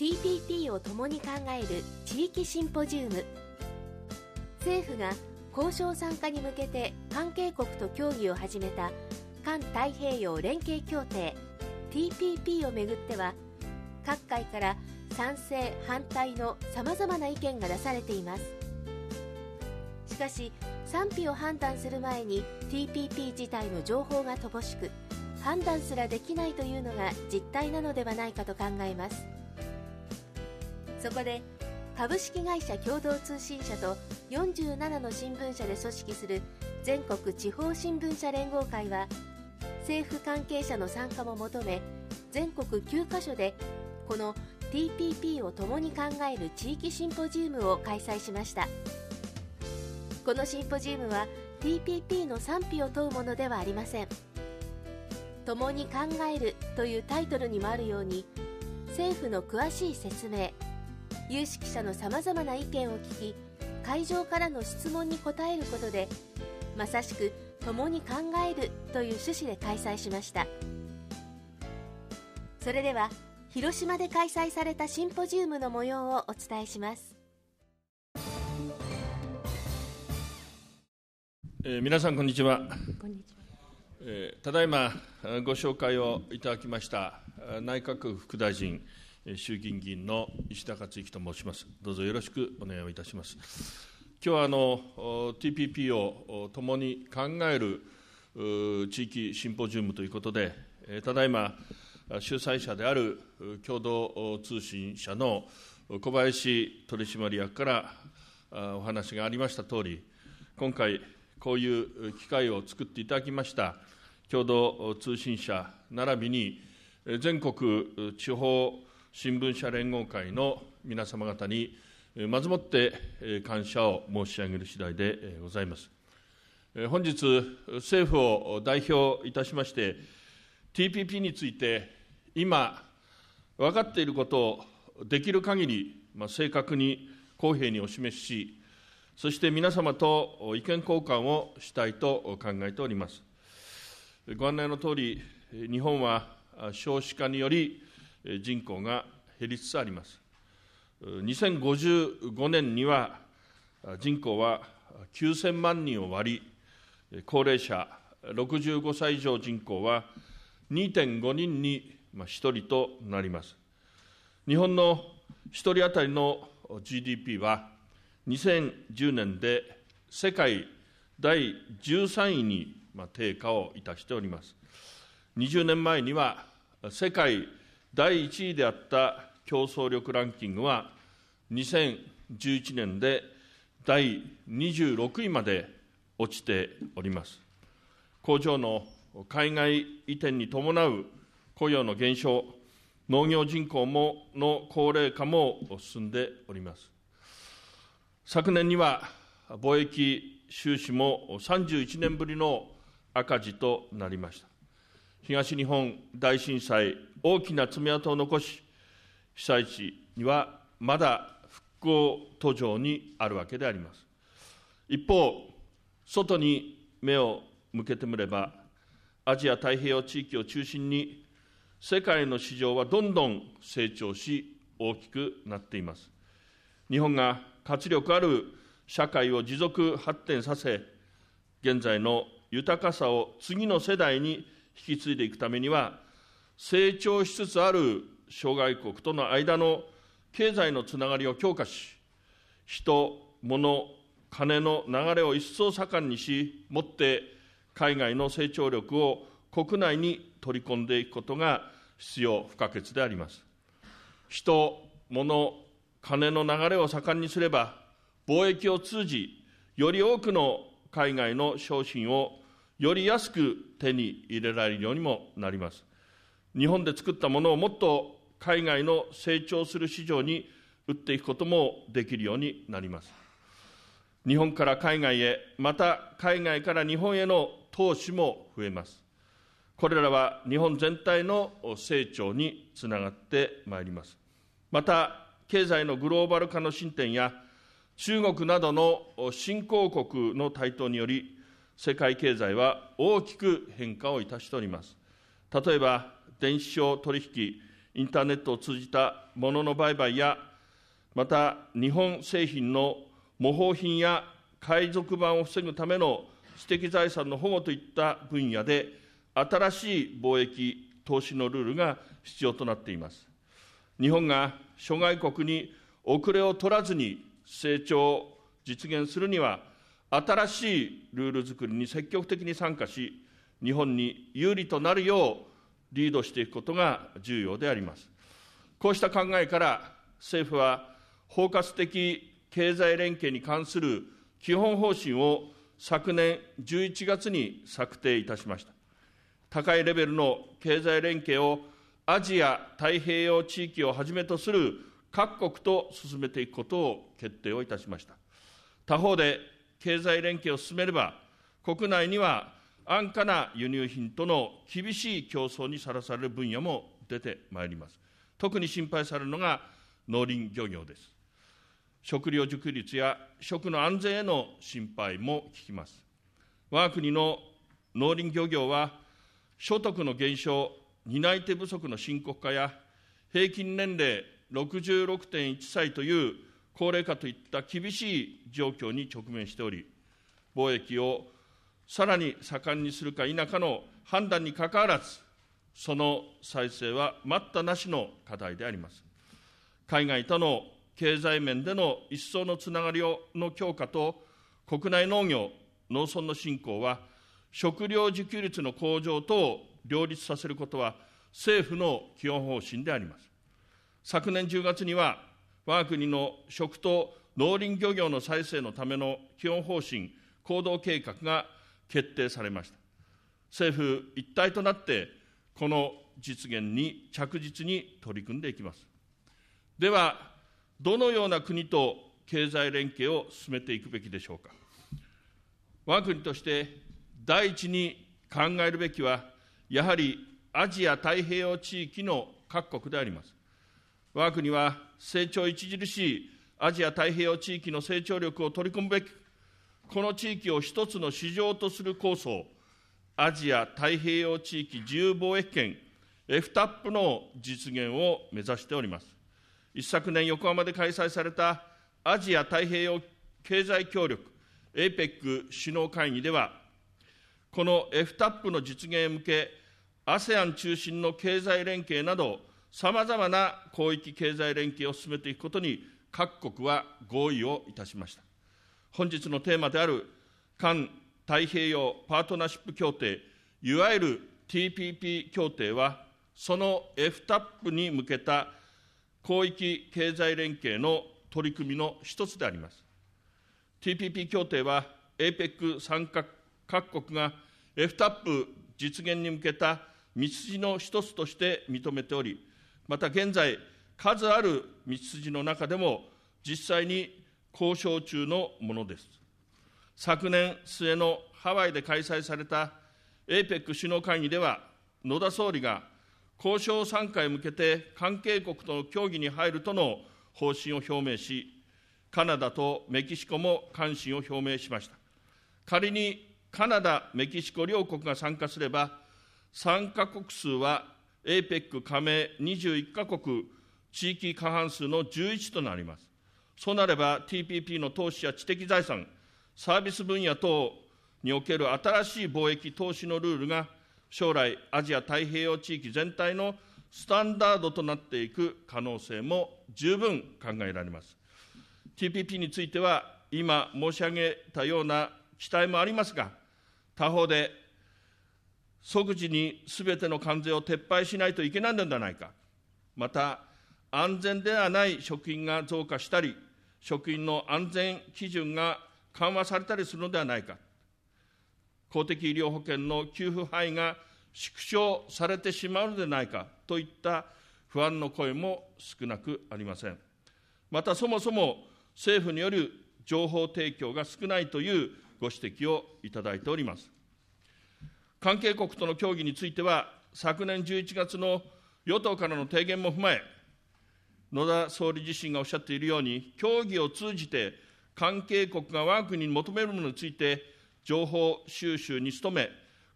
TPP を共に考える地域シンポジウム政府が交渉参加に向けて関係国と協議を始めた環太平洋連携協定 TPP をめぐっては各界から賛成反対のさまざまな意見が出されていますしかし賛否を判断する前に TPP 自体の情報が乏しく判断すらできないというのが実態なのではないかと考えますそこで株式会社共同通信社と47の新聞社で組織する全国地方新聞社連合会は政府関係者の参加も求め全国9カ所でこの TPP を共に考える地域シンポジウムを開催しましたこのシンポジウムは TPP の賛否を問うものではありません共に考えるというタイトルにもあるように政府の詳しい説明有識者のさまざまな意見を聞き会場からの質問に答えることでまさしく「共に考える」という趣旨で開催しましたそれでは広島で開催されたシンポジウムの模様をお伝えします、えー、皆さんこんにちはこんにちは、えー、ただいまご紹介をいただきました内閣副大臣、衆議院議員の石田克之と申します。どうぞよろしくお願いいたします。今日はあの TPP を共に考える地域シンポジウムということで、ただいま主催者である共同通信社の小林取締役からお話がありましたとおり、今回、こういう機会を作っていただきました共同通信社並びに全国地方新聞社連合会の皆様方に、まずもって感謝を申し上げる次第でございます。本日、政府を代表いたしまして、TPP について、今、分かっていることをできる限り、まあ、正確に公平にお示しし、そして皆様と意見交換をしたいと考えております。ご案内のとおり、日本は少子化により、人口が減りつつあります。2055年には人口は9000万人を割り、高齢者65歳以上人口は2.5人に1人となります。日本の1人当たりの GDP は2010年で世界第13位に低下をいたしております。20年前には世界第1位であった競争力ランキングは、2011年で第26位まで落ちております。工場の海外移転に伴う雇用の減少、農業人口もの高齢化も進んでおります。昨年には貿易収支も31年ぶりの赤字となりました。東日本大震災、大きな爪痕を残し、被災地にはまだ復興途上にあるわけであります。一方、外に目を向けてみれば、アジア太平洋地域を中心に、世界の市場はどんどん成長し、大きくなっています。日本が活力ある社会を持続発展させ、現在の豊かさを次の世代に引き継いでいくためには、成長しつつある諸外国との間の経済のつながりを強化し、人、物、金の流れを一層盛んにし、もって海外の成長力を国内に取り込んでいくことが必要不可欠であります。人、物、金の流れを盛んにすれば、貿易を通じ、より多くの海外の商品をより安く手に入れられるようにもなります日本で作ったものをもっと海外の成長する市場に売っていくこともできるようになります日本から海外へまた海外から日本への投資も増えますこれらは日本全体の成長につながってまいりますまた経済のグローバル化の進展や中国などの新興国の台頭により世界経済は大きく変化をいたしております。例えば、電子商取引、インターネットを通じたものの売買や、また日本製品の模倣品や海賊版を防ぐための知的財産の保護といった分野で、新しい貿易、投資のルールが必要となっています。日本が諸外国に遅れを取らずに成長を実現するには、新しいルール作りに積極的に参加し、日本に有利となるようリードしていくことが重要であります。こうした考えから、政府は包括的経済連携に関する基本方針を昨年11月に策定いたしました。高いレベルの経済連携をアジア太平洋地域をはじめとする各国と進めていくことを決定をいたしました。他方で経済連携を進めれば、国内には安価な輸入品との厳しい競争にさらされる分野も出てまいります。特に心配されるのが農林漁業です。食料自給率や食の安全への心配も聞きます。我が国の農林漁業は、所得の減少、担い手不足の深刻化や、平均年齢66.1歳という高齢化といった厳しい状況に直面しており、貿易をさらに盛んにするか否かの判断にかかわらず、その再生は待ったなしの課題であります。海外との経済面での一層のつながりの強化と、国内農業、農村の振興は、食料自給率の向上等を両立させることは、政府の基本方針であります。昨年10月には、我が国の食と農林漁業の再生のための基本方針、行動計画が決定されました。政府一体となって、この実現に着実に取り組んでいきます。では、どのような国と経済連携を進めていくべきでしょうか。我が国として、第一に考えるべきは、やはりアジア太平洋地域の各国であります。我が国は成長著しいアジア太平洋地域の成長力を取り込むべき。この地域を一つの市場とする構想、アジア太平洋地域自由貿易圏 FTAP の実現を目指しております。一昨年、横浜で開催されたアジア太平洋経済協力 APEC 首脳会議では、この FTAP の実現へ向け、ASEAN 中心の経済連携など、さまざまな広域経済連携を進めていくことに各国は合意をいたしました。本日のテーマである環太平洋パートナーシップ協定、いわゆる TPP 協定は、その FTAP に向けた広域経済連携の取り組みの一つであります。TPP 協定は、APEC 参加各国が FTAP 実現に向けた道筋の一つとして認めており、また現在、数ある道筋の中でも、実際に交渉中のものです。昨年末のハワイで開催された APEC 首脳会議では、野田総理が交渉参加へ向けて関係国との協議に入るとの方針を表明し、カナダとメキシコも関心を表明しました。仮にカナダ、メキシコ両国が参加すれば、参加国数は APEC 加盟21カ国、地域過半数の11となります。そうなれば TPP の投資や知的財産、サービス分野等における新しい貿易投資のルールが将来アジア太平洋地域全体のスタンダードとなっていく可能性も十分考えられます。TPP については今申し上げたような期待もありますが、他方で即時にすべての関税を撤廃しないといけないのではないか。また、安全ではない食品が増加したり、食品の安全基準が緩和されたりするのではないか。公的医療保険の給付範囲が縮小されてしまうのではないかといった不安の声も少なくありません。また、そもそも政府による情報提供が少ないというご指摘をいただいております。関係国との協議については、昨年11月の与党からの提言も踏まえ、野田総理自身がおっしゃっているように、協議を通じて関係国が我が国に求めるものについて、情報収集に努め、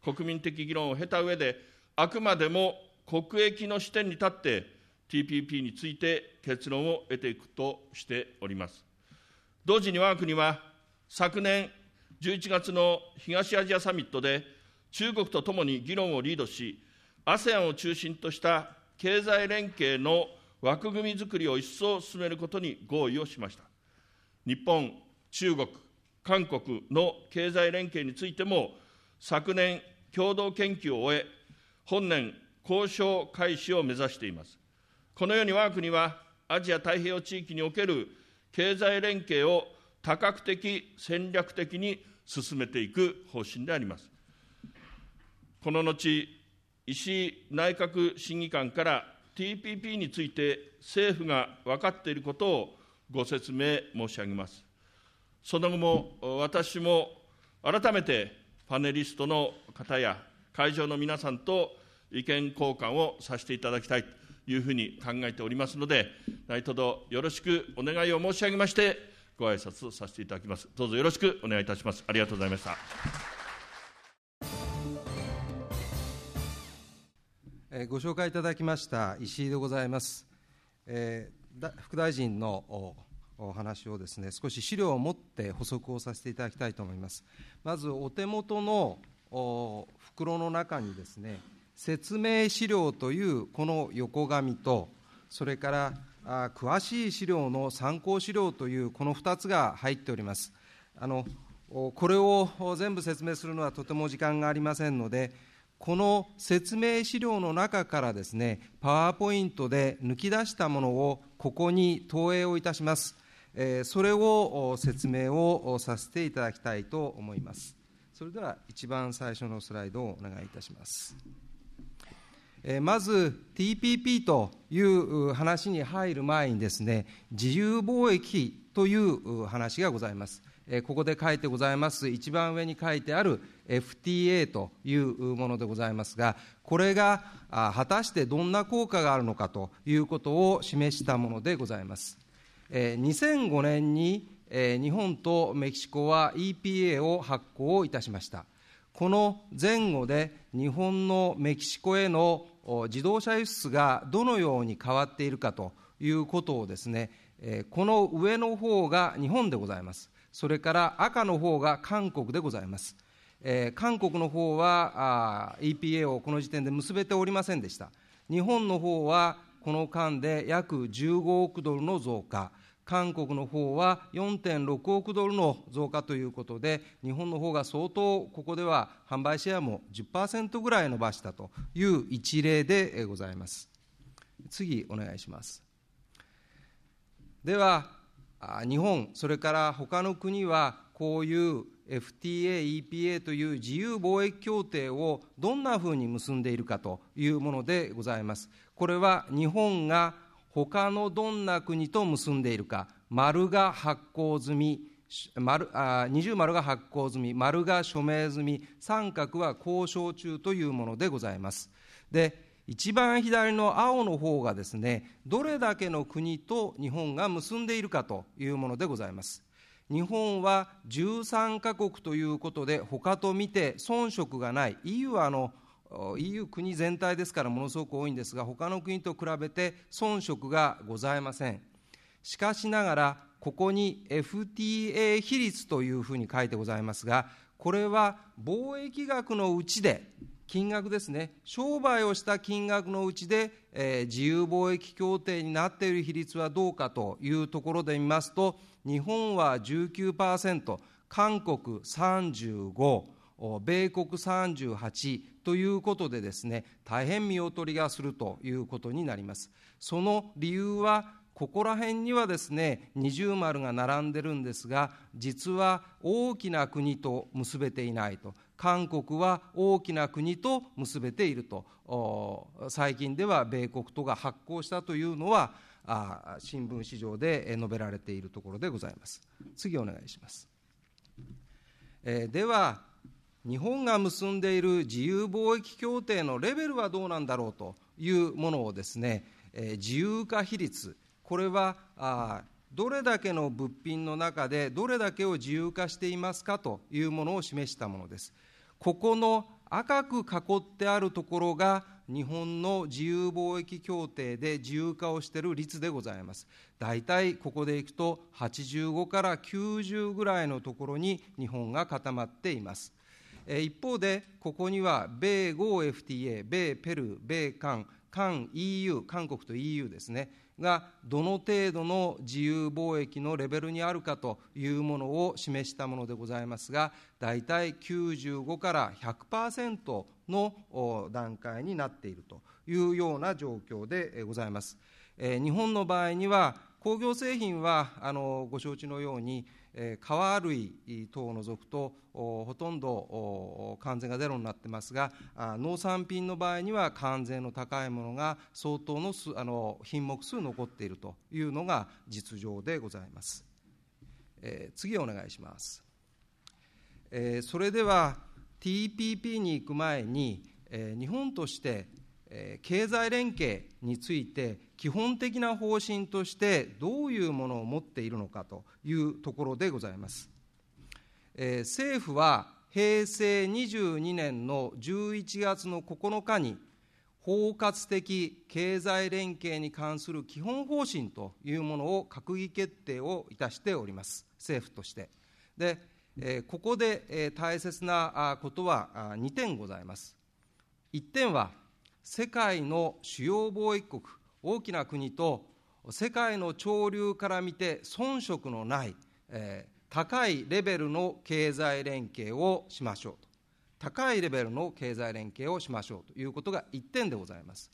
国民的議論を経た上で、あくまでも国益の視点に立って、TPP について結論を得ていくとしております。同時に我が国は、昨年11月の東アジアサミットで、中国とともに議論をリードし、ASEAN を中心とした経済連携の枠組みづくりを一層進めることに合意をしました。日本、中国、韓国の経済連携についても、昨年、共同研究を終え、本年、交渉開始を目指しています。このように我が国は、アジア太平洋地域における経済連携を多角的、戦略的に進めていく方針であります。この後、石井内閣審議官から TPP について政府が分かっていることをご説明申し上げます。その後も私も改めてパネリストの方や会場の皆さんと意見交換をさせていただきたいというふうに考えておりますので、何卒よろしくお願いを申し上げまして、ご挨拶させていただきます。どうぞよろしくお願いいたします。ありがとうございました。ご紹介いただきました石井でございます。えー、副大臣のお話をですね、少し資料を持って補足をさせていただきたいと思います。まず、お手元の袋の中にですね、説明資料というこの横紙と、それからあ詳しい資料の参考資料というこの2つが入っております。あのこれを全部説明するのはとても時間がありませんので、この説明資料の中からですね、パワーポイントで抜き出したものをここに投影をいたします。えそれを説明をさせていただきたいと思います。それでは一番最初のスライドをお願いいたします。えまず TPP という話に入る前にですね、自由貿易という話がございます。ここで書いてございます、一番上に書いてある FTA というものでございますが、これが果たしてどんな効果があるのかということを示したものでございます。2005年に日本とメキシコは EPA を発行いたしました。この前後で日本のメキシコへの自動車輸出がどのように変わっているかということをですね、この上の方が日本でございます。それから赤の方が韓国でございます。えー、韓国の方はあ EPA をこの時点で結べておりませんでした。日本の方はこの間で約15億ドルの増加、韓国の方は4.6億ドルの増加ということで、日本の方が相当、ここでは販売シェアも10%ぐらい伸ばしたという一例でございます。次、お願いします。では、日本、それから他の国は、こういう FTA、EPA という自由貿易協定をどんなふうに結んでいるかというものでございます。これは日本が他のどんな国と結んでいるか、丸が発行済み、丸あ20丸が発行済み、丸が署名済み、三角は交渉中というものでございます。で一番左の青の方がですねどれだけの国と日本が結んでいるかというものでございます日本は13カ国ということで他と見て遜色がない EU はあの EU 国全体ですからものすごく多いんですが他の国と比べて遜色がございませんしかしながらここに FTA 比率というふうに書いてございますがこれは貿易額のうちで金額ですね商売をした金額のうちで、えー、自由貿易協定になっている比率はどうかというところで見ますと日本は19%韓国35米国38ということでですね大変見劣りがするということになりますその理由はここら辺にはですね二重丸が並んでるんですが実は大きな国と結べていないと韓国は大きな国と結べていると最近では米国とが発行したというのは新聞市場で述べられているところでございます次お願いします、えでは日本が結んでいる自由貿易協定のレベルはどうなんだろうというものをですね、え自由化比率これはどれだけの物品の中でどれだけを自由化していますかというものを示したものです。ここの赤く囲ってあるところが日本の自由貿易協定で自由化をしている率でございます。大体ここでいくと85から90ぐらいのところに日本が固まっています。一方で、ここには米豪 FTA、米ペルー、米韓、韓 EU、韓国と EU ですね。がどの程度の自由貿易のレベルにあるかというものを示したものでございますが大体95から100%の段階になっているというような状況でございます。日本の場合には工業製品はあのご承知のように、えー、革類等を除くとほとんどお関税がゼロになってますがあ農産品の場合には関税の高いものが相当のすあの品目数残っているというのが実情でございます、えー、次お願いします、えー、それでは TPP に行く前に、えー、日本として経済連携について、基本的な方針としてどういうものを持っているのかというところでございます。政府は平成22年の11月の9日に、包括的経済連携に関する基本方針というものを閣議決定をいたしております、政府として。で、ここで大切なことは2点ございます。1点は、世界の主要貿易国、大きな国と、世界の潮流から見て遜色のない、えー、高いレベルの経済連携をしましょうと。高いレベルの経済連携をしましょうということが1点でございます。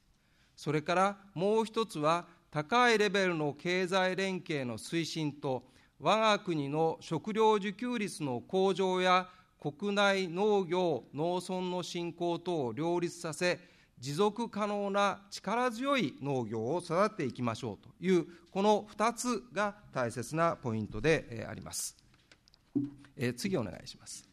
それからもう一つは、高いレベルの経済連携の推進と、我が国の食料自給率の向上や国内農業・農村の振興等を両立させ、持続可能な力強い農業を育てていきましょうという、この2つが大切なポイントであります。え次お願いします。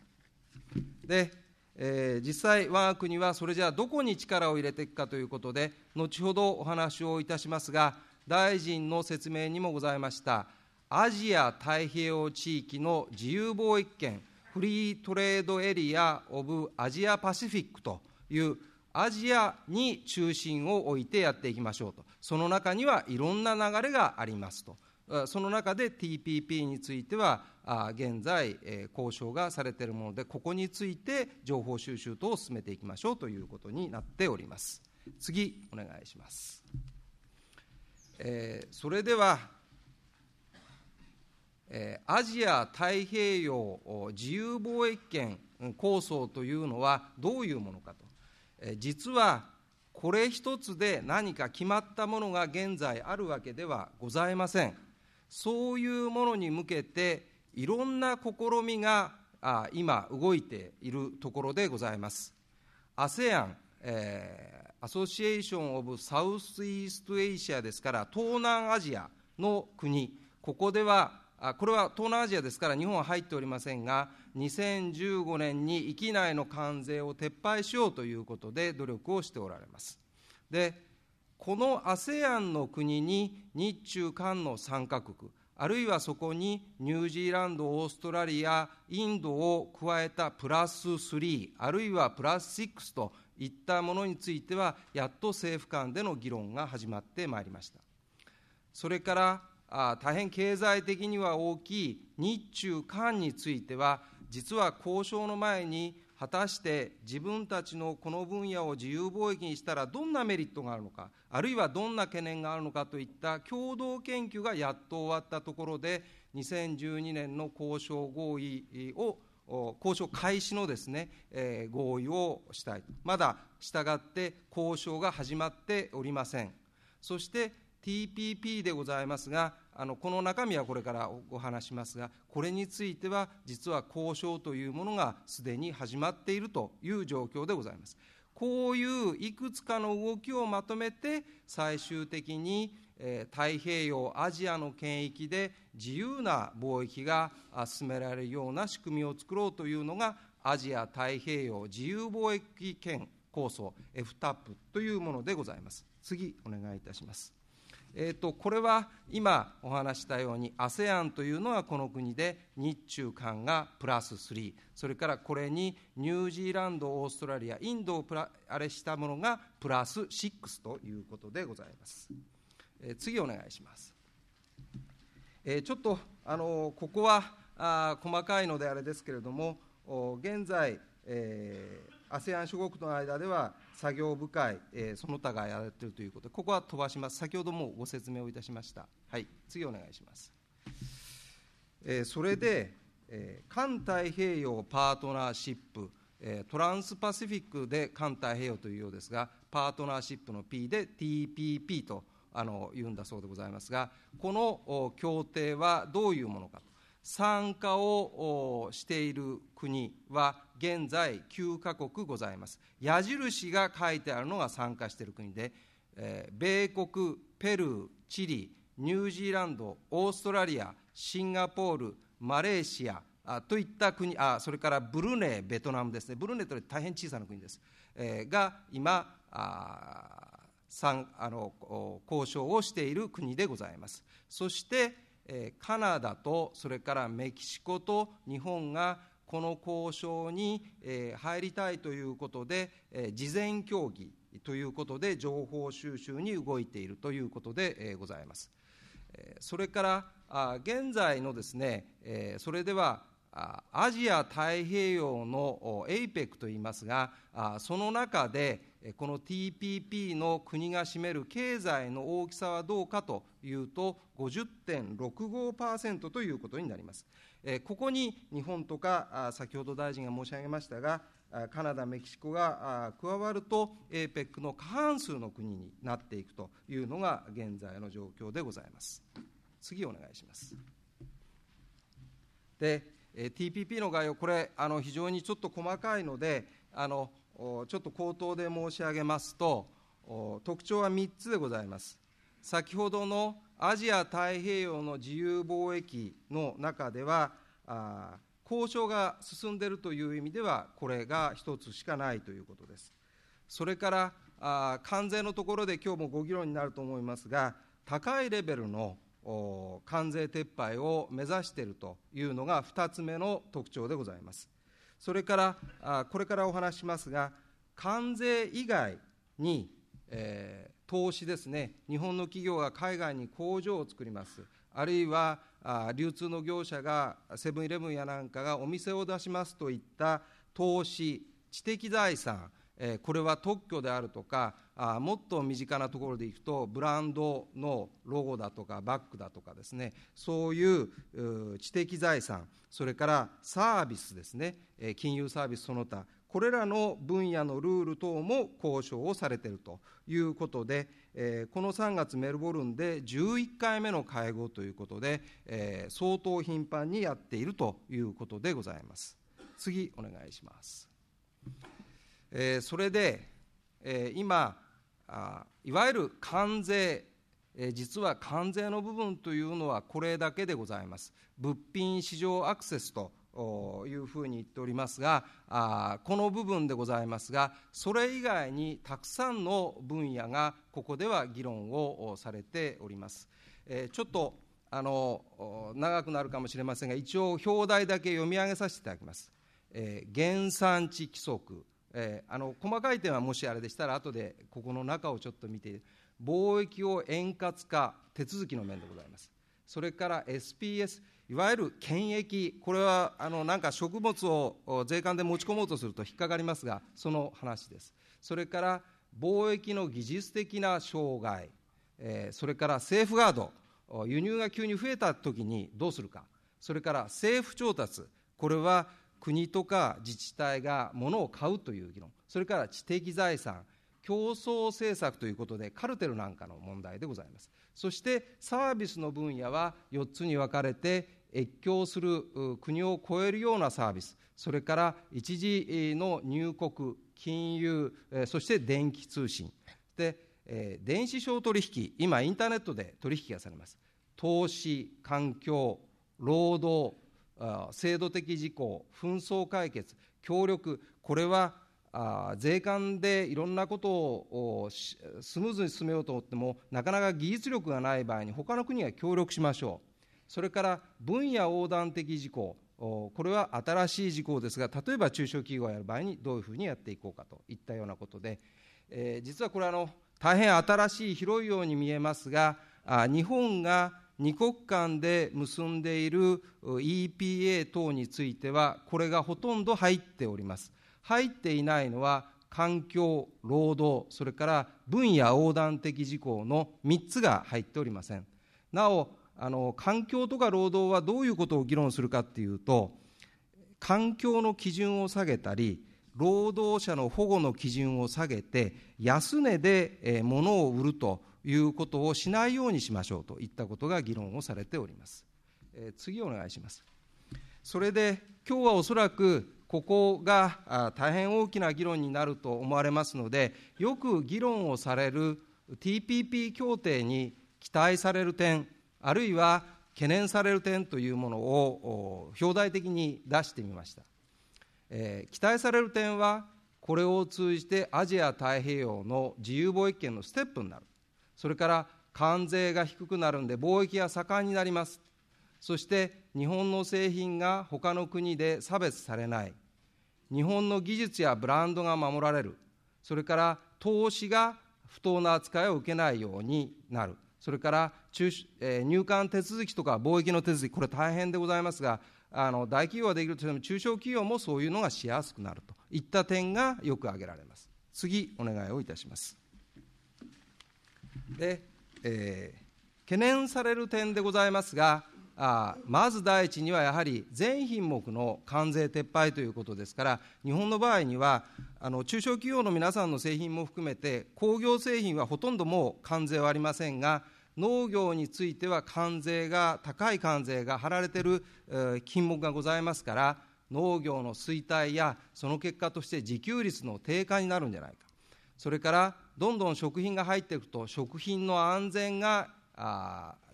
で、え実際、我が国はそれじゃあどこに力を入れていくかということで、後ほどお話をいたしますが、大臣の説明にもございました、アジア太平洋地域の自由貿易圏、フリートレードエリア・オブ・アジア・パシフィックという、アジアに中心を置いてやっていきましょうとその中にはいろんな流れがありますとその中で TPP については現在交渉がされているものでここについて情報収集等を進めていきましょうということになっております次お願いします、えー、それでは、えー、アジア太平洋自由貿易圏構想というのはどういうものかと実はこれ一つで何か決まったものが現在あるわけではございませんそういうものに向けていろんな試みが今動いているところでございます ASEAN、えアソシエーション・オブ・サウスイースト・エイシアですから東南アジアの国ここではこれは東南アジアですから日本は入っておりませんが2015年に域内の関税を撤廃しようということで努力をしておられますでこの ASEAN の国に日中韓の3カ国あるいはそこにニュージーランドオーストラリアインドを加えたプラス3あるいはプラス6といったものについてはやっと政府間での議論が始まってまいりましたそれから大変経済的には大きい日中韓については、実は交渉の前に、果たして自分たちのこの分野を自由貿易にしたらどんなメリットがあるのか、あるいはどんな懸念があるのかといった共同研究がやっと終わったところで、2012年の交渉合意を交渉開始のですね、えー、合意をしたい、まだ従って交渉が始まっておりません。そして TPP でございますが、あのこの中身はこれからお話しますが、これについては、実は交渉というものがすでに始まっているという状況でございます。こういういくつかの動きをまとめて、最終的に、えー、太平洋、アジアの権益で自由な貿易が進められるような仕組みを作ろうというのが、アジア太平洋自由貿易圏構想 FTAP というものでございます。次お願いいたします。えーと、これは今お話したように ASEAN というのはこの国で日中韓がプラス3それからこれにニュージーランドオーストラリアインドをプラあれしたものがプラス6ということでございます、えー、次お願いします、えー、ちょっと、あのここはあ細かいのであれですけれども現在、えー ASEAN 諸国の間では作業部会、えー、その他がやられているということで、ここは飛ばします、先ほどもご説明をいたしました、はい、次お願いします。えー、それで、えー、環太平洋パートナーシップ、えー、トランスパシフィックで環太平洋というようですが、パートナーシップの P で TPP とあの言うんだそうでございますが、この協定はどういうものかと。参加をしている国は現在9カ国ございます矢印が書いてあるのが参加している国で、えー、米国ペルーチリニュージーランドオーストラリアシンガポールマレーシアあといった国あそれからブルネーベトナムですねブルネーというのは大変小さな国です、えー、が今ああの交渉をしている国でございますそして、えー、カナダとそれからメキシコと日本がこの交渉に入りたいということで、事前協議ということで、情報収集に動いているということでございます。それから、現在のですね、それではアジア太平洋の APEC といいますが、その中で、この TPP の国が占める経済の大きさはどうかというと、50.65%ということになります。ここに日本とか、先ほど大臣が申し上げましたが、カナダ、メキシコが加わると、APEC の過半数の国になっていくというのが現在の状況でございます。次お願いします。で、TPP の概要、これ、あの非常にちょっと細かいので、あのちょっと口頭で申し上げますと、特徴は3つでございます。先ほどのアジア太平洋の自由貿易の中では、交渉が進んでいるという意味では、これが一つしかないということです。それから、関税のところで今日もご議論になると思いますが、高いレベルの関税撤廃を目指しているというのが2つ目の特徴でございます。それから、これからお話しますが、関税以外に、え投資ですね、日本の企業が海外に工場を作ります、あるいは流通の業者がセブンイレブンやなんかがお店を出しますといった投資、知的財産、これは特許であるとか、もっと身近なところでいくと、ブランドのロゴだとか、バッグだとかですね、そういう知的財産、それからサービスですね、金融サービスその他、これらの分野のルール等も交渉をされているということで、この3月、メルボルンで11回目の会合ということで、相当頻繁にやっているということでございます。次、お願いします。それで、今、いわゆる関税、実は関税の部分というのはこれだけでございます。物品市場アクセスとというふうに言っておりますがあこの部分でございますがそれ以外にたくさんの分野がここでは議論をされております。えちょっとあの長くなるかもしれませんが一応表題だけ読み上げさせていただきます。え原産地規則、えあの細かい点はもしあれでしたら後でここの中をちょっと見て貿易を円滑化手続きの面でございます。それから SPS いわゆる権益、これはあのなんか食物を税関で持ち込もうとすると引っかかりますが、その話です。それから貿易の技術的な障害、えー、それからセーフガード、輸入が急に増えたときにどうするか、それから政府調達、これは国とか自治体が物を買うという議論、それから知的財産、競争政策ということで、カルテルなんかの問題でございます。そしてサービスの分野は4つに分かれて、越境する国を超えるようなサービス、それから一時の入国、金融、そして電気通信、で電子商取引、今、インターネットで取引がされます。投資、環境、労働、制度的事項、紛争解決、協力、これは税関でいろんなことをスムーズに進めようと思っても、なかなか技術力がない場合に、他の国が協力しましょう。それから分野横断的事項、これは新しい事項ですが、例えば中小企業やる場合にどういうふうにやっていこうかといったようなことで、えー、実はこれあの、大変新しい広いように見えますが、あ日本が2国間で結んでいる EPA 等については、これがほとんど入っております。入っていないのは環境、労働、それから分野横断的事項の3つが入っておりません。なお、あの環境とか労働はどういうことを議論するかっていうと環境の基準を下げたり労働者の保護の基準を下げて安値で、え物を売るということをしないようにしましょうといったことが議論をされております、えー、次お願いしますそれで今日はおそらくここが大変大きな議論になると思われますのでよく議論をされる TPP 協定に期待される点あるいは懸念される点というものを表題的に出してみました、えー、期待される点はこれを通じてアジア太平洋の自由貿易圏のステップになるそれから関税が低くなるんで貿易が盛んになりますそして日本の製品が他の国で差別されない日本の技術やブランドが守られるそれから投資が不当な扱いを受けないようになるそれから中、えー、入管手続きとか貿易の手続き、これ大変でございますが、あの大企業はできるとしても、中小企業もそういうのがしやすくなるといった点がよく挙げられます。次、お願いをいたします。で、えー、懸念される点でございますが、あまず第一にはやはり全品目の関税撤廃ということですから日本の場合にはあの中小企業の皆さんの製品も含めて工業製品はほとんどもう関税はありませんが農業については関税が高い関税が貼られている、え品目がございますから農業の衰退やその結果として自給率の低下になるんじゃないかそれからどんどん食品が入っていくと食品の安全が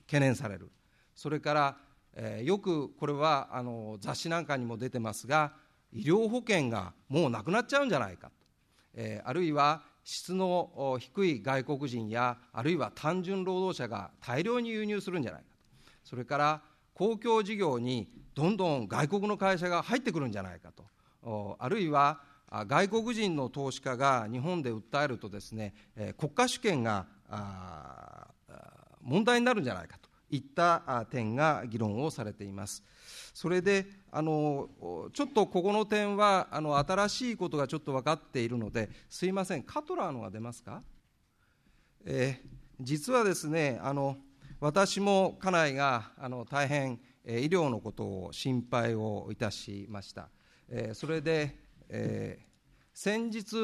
懸念されるそれから、えー、よくこれはあの雑誌なんかにも出てますが医療保険がもうなくなっちゃうんじゃないかと、えー、あるいは質の低い外国人やあるいは単純労働者が大量に輸入するんじゃないかとそれから公共事業にどんどん外国の会社が入ってくるんじゃないかとあるいは外国人の投資家が日本で訴えるとですね国家主権が問題になるんじゃないかといった点が議論をされています。それであのちょっとここの点はあの新しいことがちょっと分かっているのですいませんカトラーのが出ますか、えー、実はですねあの私も家内があの大変、えー、医療のことを心配をいたしました、えー、それで、えー、先日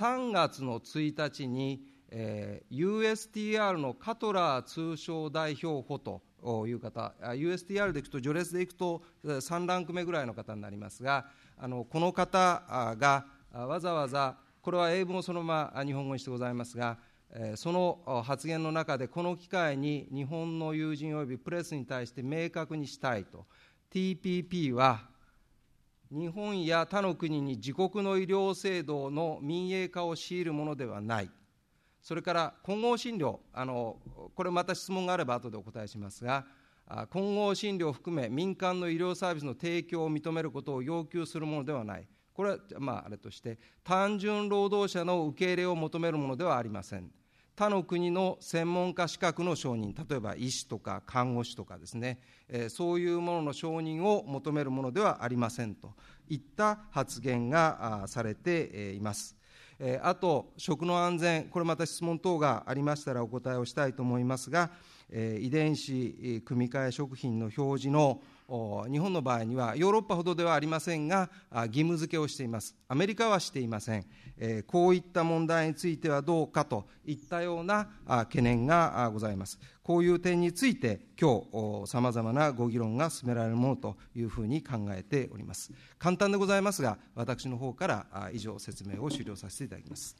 3月の1日にえー、USTR のカトラー通商代表補という方、USTR でいくと、序列でいくと3ランク目ぐらいの方になりますが、あのこの方がわざわざ、これは英文をそのまま日本語にしてございますが、えー、その発言の中で、この機会に日本の友人およびプレスに対して明確にしたいと、TPP は日本や他の国に自国の医療制度の民営化を強いるものではない。それから混合診療、あのこれまた質問があれば後でお答えしますが、混合診療を含め、民間の医療サービスの提供を認めることを要求するものではない、これは、まあ、あれとして、単純労働者の受け入れを求めるものではありません。他の国の専門家資格の承認、例えば医師とか看護師とかですね、えそういうものの承認を求めるものではありませんといった発言がされています。えあと、食の安全、これまた質問等がありましたらお答えをしたいと思いますが、え遺伝子組み換え食品の表示の日本の場合にはヨーロッパほどではありませんが義務付けをしていますアメリカはしていません、えこういった問題についてはどうかといったような懸念がございますこういう点について今日さまざまなご議論が進められるものというふうに考えております簡単でございますが私の方から以上説明を終了させていただきます